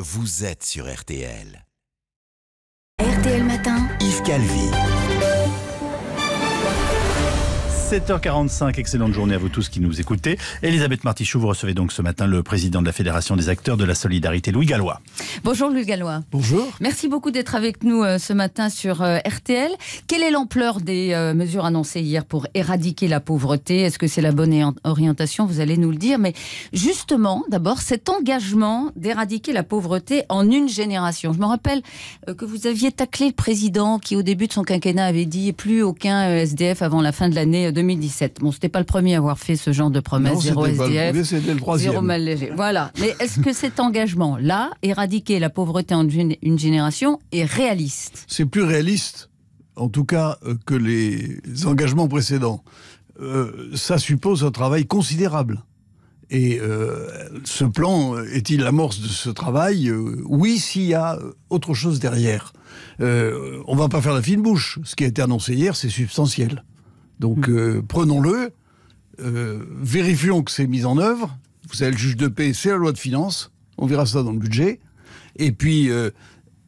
Vous êtes sur RTL. RTL Matin, Yves Calvi. 7h45, excellente journée à vous tous qui nous écoutez. Elisabeth Martichoux, vous recevez donc ce matin le président de la Fédération des acteurs de la solidarité, Louis Gallois. Bonjour Louis Gallois. Bonjour. Merci beaucoup d'être avec nous euh, ce matin sur euh, RTL. Quelle est l'ampleur des euh, mesures annoncées hier pour éradiquer la pauvreté Est-ce que c'est la bonne orientation Vous allez nous le dire. Mais justement, d'abord, cet engagement d'éradiquer la pauvreté en une génération. Je me rappelle que vous aviez taclé le président qui, au début de son quinquennat, avait dit plus aucun SDF avant la fin de l'année 2017. Bon, c'était pas le premier à avoir fait ce genre de promesse, non, zéro le mal léger. Voilà. Mais est-ce que cet engagement-là, éradiquer la pauvreté en une génération, est réaliste C'est plus réaliste, en tout cas, euh, que les engagements précédents. Euh, ça suppose un travail considérable. Et euh, ce plan est-il l'amorce de ce travail Oui, s'il y a autre chose derrière. on ne va pas faire la fine bouche. Ce qui a été annoncé hier, c'est substantiel. Donc hum. euh, prenons-le, euh, vérifions que c'est mis en œuvre. Vous savez, le juge de paix, c'est la loi de finances. On verra ça dans le budget. Et puis, euh,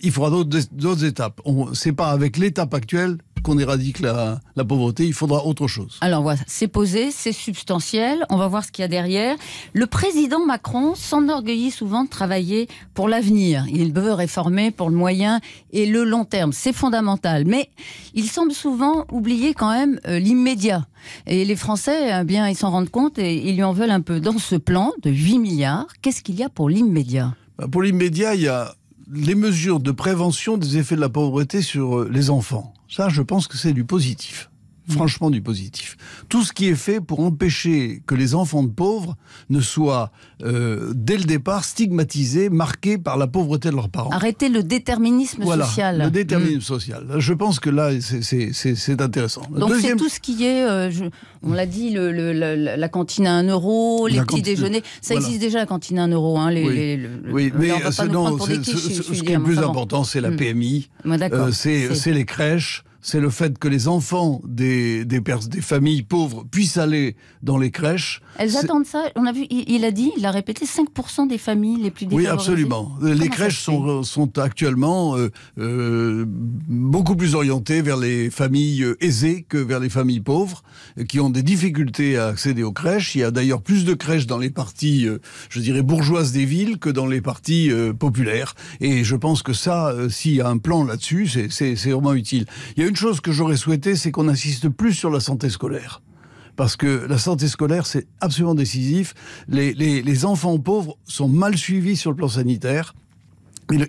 il faudra d'autres étapes. Ce n'est pas avec l'étape actuelle qu'on éradique la, pauvreté, il faudra autre chose. Alors voilà, c'est posé, c'est substantiel, on va voir ce qu'il y a derrière. Le président Macron s'enorgueillit souvent de travailler pour l'avenir. Il veut réformer pour le moyen et le long terme, c'est fondamental. Mais il semble souvent oublier quand même euh, l'immédiat. Et les Français, eh bien, ils s'en rendent compte et ils lui en veulent un peu. Dans ce plan de 8 milliards, qu'est-ce qu'il y a pour l'immédiat bah, Pour l'immédiat, il y a les mesures de prévention des effets de la pauvreté sur euh, les enfants. Ça, je pense que c'est du positif franchement du positif. Tout ce qui est fait pour empêcher que les enfants de pauvres ne soient, euh, dès le départ, stigmatisés, marqués par la pauvreté de leurs parents. Arrêter le déterminisme social. Le déterminisme mm. social. Je pense que là, c'est intéressant. Donc c'est tout ce qui est, euh, on l'a dit, la, cantine à 1 euro, les petits déjeuners. Ça existe déjà, la cantine à 1 euro. Hein, oui, mais ce, qui est plus important, c'est la mm. PMI, euh, c'est les crèches, c'est le fait que les enfants des, des, familles pauvres puissent aller dans les crèches. Elles attendent ça. On a vu, il, a dit, il a répété, 5% des familles les plus défavorisées. Oui, absolument. les crèches sont, actuellement euh, euh, beaucoup plus orientées vers les familles euh, aisées que vers les familles pauvres, qui ont des difficultés à accéder aux crèches. Il y a d'ailleurs plus de crèches dans les parties, je dirais, bourgeoises des villes que dans les parties populaires. Et je pense que ça, s'il y a un plan là-dessus, c'est vraiment utile. Il y a une chose que j'aurais souhaité, c'est qu'on insiste plus sur la santé scolaire parce que la santé scolaire, c'est absolument décisif. Les, les, enfants pauvres sont mal suivis sur le plan sanitaire.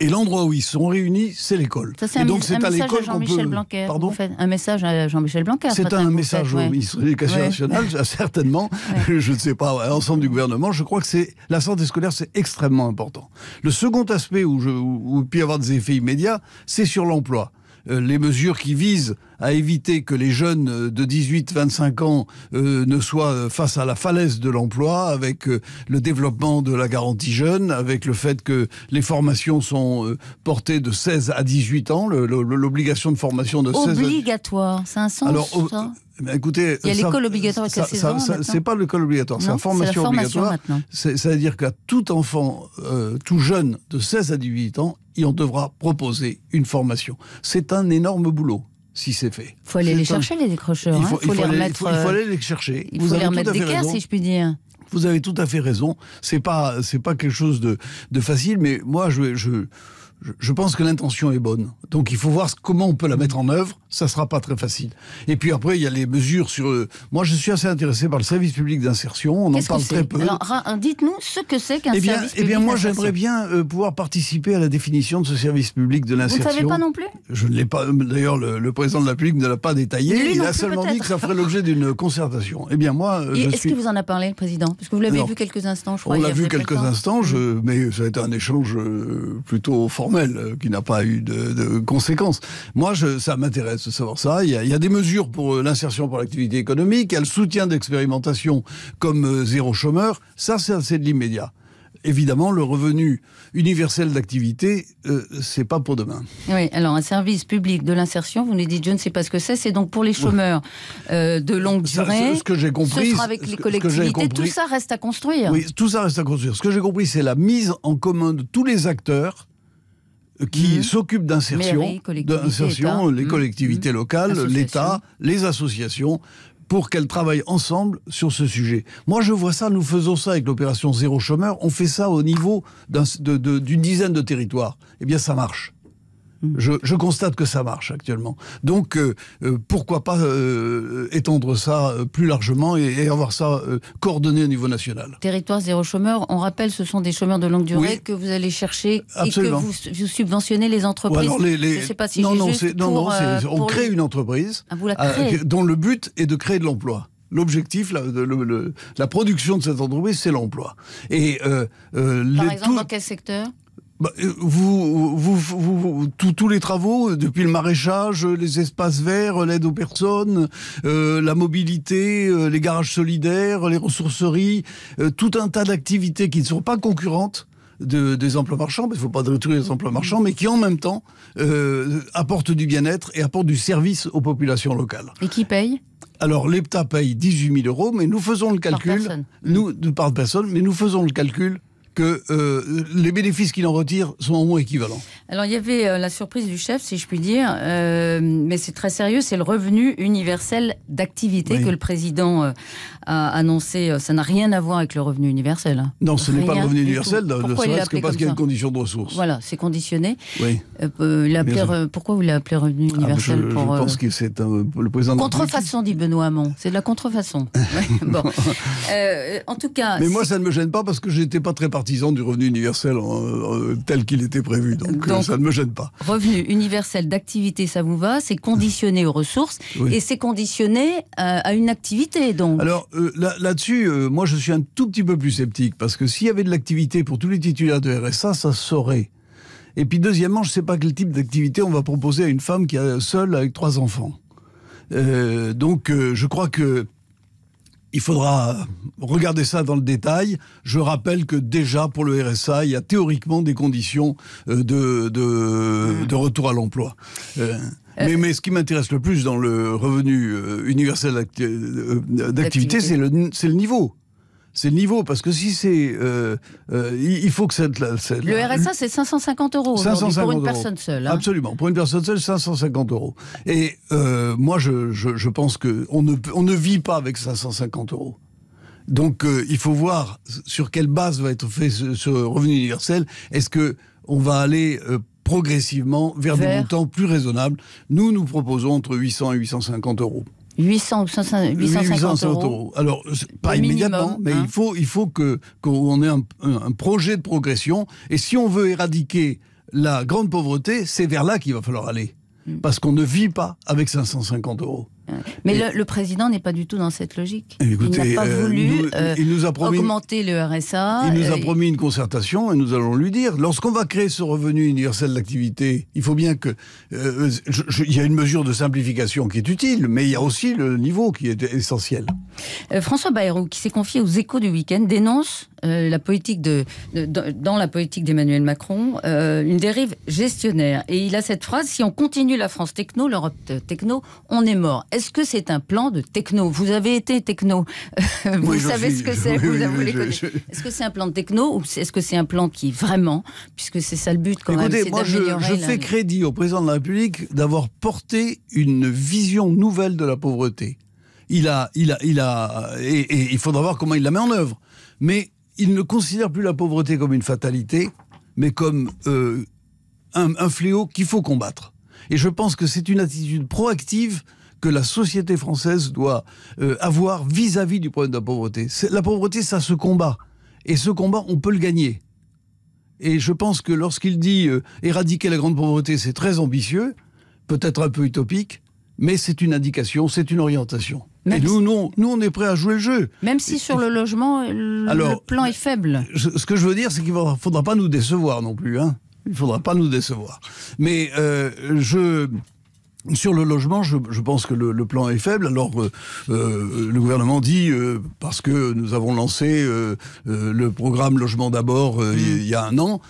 Et l'endroit où ils sont réunis, c'est l'école. Et donc c'est à l'école qu'on Blanquer, Pardon. un message à Jean-Michel Blanquer. C'est un, message au ministre de l'Éducation nationale, certainement. Je ne sais pas à l'ensemble du gouvernement. Je crois que c'est la santé scolaire, c'est extrêmement important. Le second aspect où, où il peut y avoir des effets immédiats, c'est sur l'emploi. Euh, les mesures qui visent à éviter que les jeunes euh, de 18-25 ans euh, ne soient face à la falaise de l'emploi, avec le développement de la garantie jeune, avec le fait que les formations sont portées de 16 à 18 ans, l'obligation de formation de 16 ans... Obligatoire, c'est un sens ça eh ben, écoutez, il y a l'école obligatoire ça, ça, Ce C'est pas l'école obligatoire, c'est la formation, la formation obligatoire. C'est-à-dire qu'à tout enfant, euh, tout jeune de 16 à 18 ans, il en devra proposer une formation. C'est un énorme boulot si c'est fait. Il faut aller les chercher, les décrocheurs. Il hein. faut, les remettre, il faut, euh, aller les chercher. Il faut les remettre d'équerre, si je puis dire. Vous avez tout à fait raison. C'est pas, c'est pas quelque chose de, facile, mais moi, je, je je pense que l'intention est bonne. Donc il faut voir comment on peut la mettre en œuvre. Ça ne sera pas très facile. Et puis après, il y a les mesures sur... Euh, moi, je suis assez intéressé par le service public d'insertion. On en parle très peu. Euh, dites-nous ce que c'est qu'un service public Eh bien, eh moi, j'aimerais bien euh, pouvoir participer à la définition de ce service public de l'insertion. Vous ne savez pas non plus Je ne l'ai pas. D'ailleurs, le, président de la République ne l'a pas détaillé. il a seulement dit que ça ferait l'objet d'une concertation. Eh bien, moi... Est-ce que qu'il vous en a parlé, le président Parce que vous l'avez vu quelques instants, je crois. On l'a vu quelques instants, je... Mm. mais ça a été un échange plutôt fort euh, qui n'a pas eu de, conséquences. Moi, je, ça m'intéresse de savoir ça. Il y, a, des mesures pour euh, l'insertion pour l'activité économique, il y a le soutien d'expérimentation comme euh, zéro chômeur. Ça, c'est de l'immédiat évidemment, le revenu universel d'activité, ce c'est pas pour demain. Oui, alors un service public de l'insertion, vous nous dites, je ne sais pas ce que c'est, c'est donc pour les chômeurs de longue durée. ce, que j'ai compris, sera avec les collectivités, tout ça reste à construire. Oui, tout ça reste à construire. Ce que j'ai compris, c'est la mise en commun de tous les acteurs qui hmm. s'occupe d'insertion, d'insertion, les hmm. collectivités hmm. locales, l'État, les associations, pour qu'elles travaillent ensemble sur ce sujet. Moi, je vois ça, nous faisons ça avec l'opération Zéro Chômeur, on fait ça au niveau d'une dizaine de territoires. Eh bien, ça marche. Mm. Je, constate que ça marche actuellement. Donc, euh, euh, pourquoi pas euh, étendre ça plus largement et, avoir ça coordonné au niveau national Territoire zéro chômeur, on rappelle, ce sont des chômeurs de longue durée que vous allez chercher et que vous, subventionnez les entreprises. Je sais pas si non, non, juste on crée une entreprise ah, dont le but est de créer de l'emploi. L'objectif, la, production de cette entreprise, c'est l'emploi. Et par exemple, dans quel secteur bah, euh, vous, tous les travaux, euh, depuis le maraîchage, euh, les espaces verts, l'aide aux personnes, la mobilité, les garages solidaires, les ressourceries, tout un tas d'activités qui ne sont pas concurrentes. De, des emplois marchands, il ne faut pas détruire les emplois marchands, mais qui en même temps apportent du bien-être et apportent du service aux populations locales. Et qui paye alors, l'EPTA paye 18 000 euros, mais nous faisons le calcul. Nous personne. part de personne, mais nous faisons le calcul que euh, les bénéfices qu'il en retire sont au moins équivalents. Alors il y avait euh, la surprise du chef, si je puis dire, euh, mais c'est très sérieux, c'est le revenu universel d'activité que le président a annoncé. Ça n'a rien à voir avec le revenu universel. Hein. Non, ce n'est pas le revenu universel, ne serait-ce parce qu'il y a une condition de ressources. Voilà, c'est conditionné. Oui. pourquoi vous appelé revenu ah, universel je, pense que c'est le président. Contrefaçon, dit Benoît Hamon. C'est de la contrefaçon. bon. en tout cas. Mais moi, ça ne me gêne pas parce que je j'étais pas très parti ans du revenu universel euh, euh, tel qu'il était prévu. Euh, donc, ça ne me gêne pas. Revenu universel d'activité, ça vous va C'est conditionné aux ressources et c'est conditionné à, une activité. Donc. Alors là-dessus, moi je suis un tout petit peu plus sceptique parce que s'il y avait de l'activité pour tous les titulaires de RSA, ça saurait. Et puis deuxièmement, je ne sais pas quel type d'activité on va proposer à une femme qui est seule avec trois enfants. donc je crois que il faudra regarder ça dans le détail. Je rappelle que déjà pour le RSA, il y a théoriquement des conditions euh, de, retour à l'emploi. Euh, euh, mais, ce qui m'intéresse le plus dans le revenu universel d'activité, c'est le, le niveau c'est le niveau, parce que si c'est. Euh, euh, il faut que c'est le RSA, c'est 550 euros pour une personne seule. Hein. Absolument. Pour une personne seule, 550 euros. Et euh, moi, je, pense qu'on ne, on ne vit pas avec 550 euros. Donc, il faut voir sur quelle base va être fait ce, revenu universel. Est-ce que on va aller progressivement vers, vers des montants plus raisonnables Nous, nous proposons entre 800 et 850 euros. 800 ou 850 euros. Alors, pas immédiatement, mais il hein. faut, il faut qu'on ait un, projet de progression. Et si on veut éradiquer la grande pauvreté, c'est vers là qu'il va falloir aller. Mm. Parce qu'on ne vit pas avec 550 euros. Mais le, président n'est pas du tout dans cette logique. Eh, il n'a pas euh, voulu nous, euh, il nous a promis, augmenter le RSA. Il nous a promis une concertation et nous allons lui dire lorsqu'on va créer ce revenu universel d'activité, il faut bien que. Euh, il y a une mesure de simplification qui est utile, mais il y a aussi le niveau qui est essentiel. François Bayrou, qui s'est confié aux échos du week-end, dénonce euh, la politique de, dans la politique d'Emmanuel Macron euh, une dérive gestionnaire. Et il a cette phrase si on continue la France techno, l'Europe techno, on est mort. Est-ce que c'est un plan de techno Vous avez été techno. vous savez ce que c'est. Est-ce que c'est un plan de techno ou est-ce que c'est un plan qui vraiment, puisque c'est ça le but quand Écoutez, même, moi je, je fais crédit au président de la République d'avoir porté une vision nouvelle de la pauvreté il a, il a, il a, et, et, il faudra voir comment il la met en œuvre. Mais il ne considère plus la pauvreté comme une fatalité, mais comme euh, un, fléau qu'il faut combattre. Et je pense que c'est une attitude proactive que la société française doit euh, avoir vis-à-vis du problème de la pauvreté. La pauvreté, ça se combat. Et ce combat, on peut le gagner. Et je pense que lorsqu'il dit euh, éradiquer la grande pauvreté, c'est très ambitieux, peut-être un peu utopique, mais c'est une indication, c'est une orientation. Mais nous, non, nous, on est prêt à jouer le jeu. Même si sur le logement, euh, le plan est faible. ce que je veux dire, c'est qu'il ne faudra pas nous décevoir non plus. Hein il faudra pas nous décevoir. Mais euh, je, sur le logement, je, pense que le, plan est faible. Alors, euh, euh, le gouvernement dit, euh, parce que nous avons lancé le programme Logement d'abord mm. il y a un an,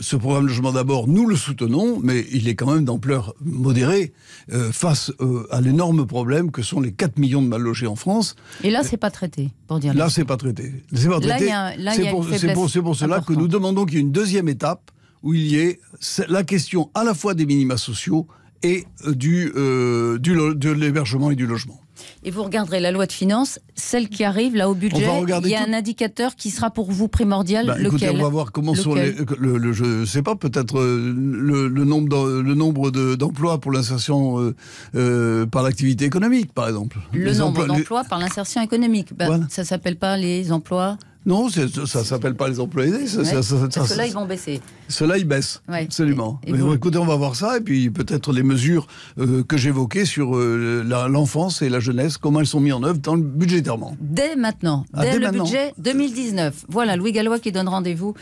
ce programme Logement d'abord, nous le soutenons, mais il est quand même d'ampleur modérée face à l'énorme problème que sont les 4 millions de mal logés en France. Et là, c'est pas traité, pour dire. Là, c'est pas traité. C'est pas traité. C'est pour, pour cela que nous demandons qu'il y ait une deuxième étape où il y ait la question à la fois des minima sociaux et euh, du, euh, du de l'hébergement et du logement. Et vous regarderez la loi de finances, celle qui arrive là au budget. Il y a un indicateur qui sera pour vous primordial. Bah, écoutez, lequel on va voir comment sont les. Le, je sais pas, peut-être euh, le, nombre le nombre d'emplois pour l'insertion par l'activité économique, par exemple. Le nombre d'emplois par l'insertion économique. Bah, ça s'appelle pas les emplois non, ça s'appelle pas les employés. Cela ils vont baisser. Cela ils baissent. Absolument. écoutez, on va voir ça. Et puis, peut-être les mesures euh, que j'évoquais sur euh, l'enfance et la jeunesse, comment elles sont mises en œuvre dans le, budgétairement. Dès maintenant. Ah, dès, le budget 2019. Voilà, Louis Gallois qui donne rendez-vous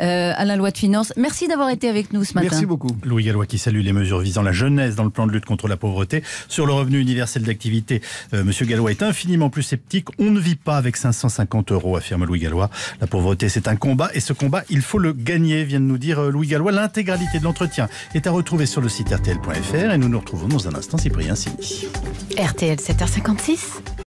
euh, à la loi de finances. Merci d'avoir été avec nous ce matin. Merci beaucoup. Louis Gallois qui salue les mesures visant la jeunesse dans le plan de lutte contre la pauvreté. Sur le revenu universel d'activité, Monsieur Gallois est infiniment plus sceptique. On ne vit pas avec 550 euros, affirme Louis Gallois. La pauvreté, c'est un combat et ce combat, il faut le gagner, vient de nous dire euh, Louis Gallois. L'intégralité de l'entretien est à retrouver sur le site RTL.fr et nous nous retrouvons dans un instant, Cyprien Sini. RTL 7h56.